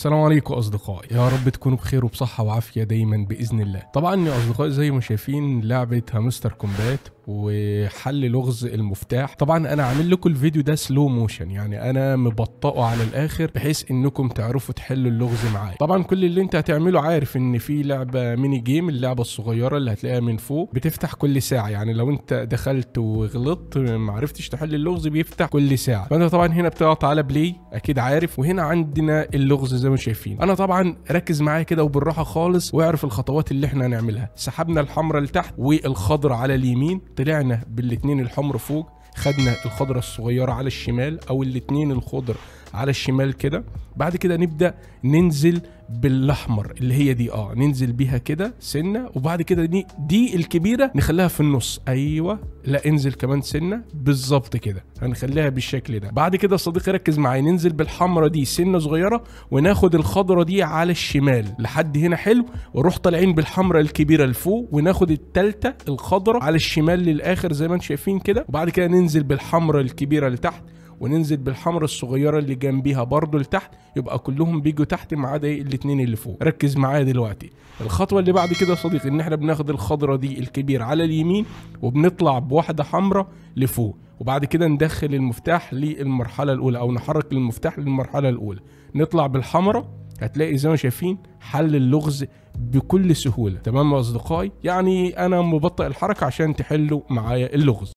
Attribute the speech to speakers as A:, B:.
A: السلام عليكم اصدقائي يا رب تكونوا بخير وبصحه وعافيه دايما باذن الله طبعا يا اصدقائي زي ما شايفين لعبه هامستر كومبات وحل لغز المفتاح طبعا انا عامل لكم الفيديو ده سلو موشن يعني انا مبطئه على الاخر بحيث انكم تعرفوا تحلوا اللغز معايا طبعا كل اللي انت هتعمله عارف ان في لعبه ميني جيم اللعبه الصغيره اللي هتلاقيها من فوق بتفتح كل ساعه يعني لو انت دخلت وغلطت ما عرفتش تحل اللغز بيفتح كل ساعه فانت طبعا هنا بتقعد على بلاي اكيد عارف وهنا عندنا اللغز زي ما شايفين انا طبعا ركز معايا كده وبالراحه خالص واعرف الخطوات اللي احنا هنعملها سحبنا الحمراء لتحت والخضراء على اليمين طلعنا بالاتنين الحمر فوق خدنا الخضرة الصغيرة على الشمال أو الاتنين الخضر على الشمال كده بعد كده نبدا ننزل بالاحمر اللي هي دي اه ننزل بيها كده سنه وبعد كده دي, دي الكبيره نخليها في النص ايوه لا انزل كمان سنه بالظبط كده هنخليها بالشكل ده بعد كده صديقي ركز معايا ننزل بالحمرة دي سنه صغيره وناخد الخضرة دي على الشمال لحد هنا حلو ونروح طالعين بالحمرة الكبيره لفوق وناخد الثالثه الخضرة على الشمال للاخر زي ما انتم شايفين كده وبعد كده ننزل بالحمرة الكبيره لتحت وننزل بالحمر الصغيرة اللي جنبيها برضه لتحت يبقى كلهم بيجوا تحت ما عدا ايه الاتنين اللي فوق ركز معايا دلوقتي الخطوة اللي بعد كده يا صديقي ان احنا بناخد الخضرة دي الكبير على اليمين وبنطلع بواحدة حمرة لفوق وبعد كده ندخل المفتاح للمرحلة الأولى أو نحرك المفتاح للمرحلة الأولى نطلع بالحمرة هتلاقي زي ما شايفين حل اللغز بكل سهولة تمام يا أصدقائي يعني أنا مبطئ الحركة عشان تحلوا معايا اللغز